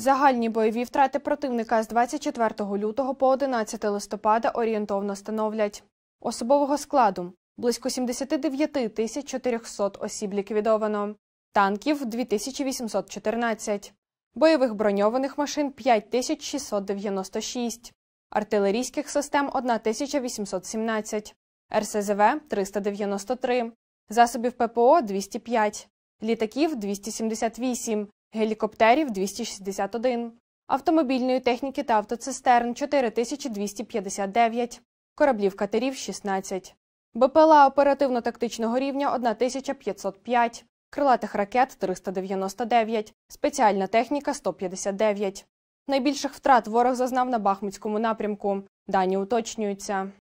Загальні бойові втрати противника з 24 лютого по 11 листопада орієнтовно становлять особового складу близько 79 тисяч 400 осіб ліквідовано, танків 2814, бойових броньованих машин 5696, артилерійських систем 1817, РСЗВ 393, засобів ППО 205, літаків 278 гелікоптерів 261, автомобільної техніки та автоцистерн 4259, кораблів катерів 16, БПЛА оперативно-тактичного рівня 1505, крилатих ракет 399, спеціальна техніка 159. Найбільших втрат ворог зазнав на Бахмутському напрямку. Дані уточнюються.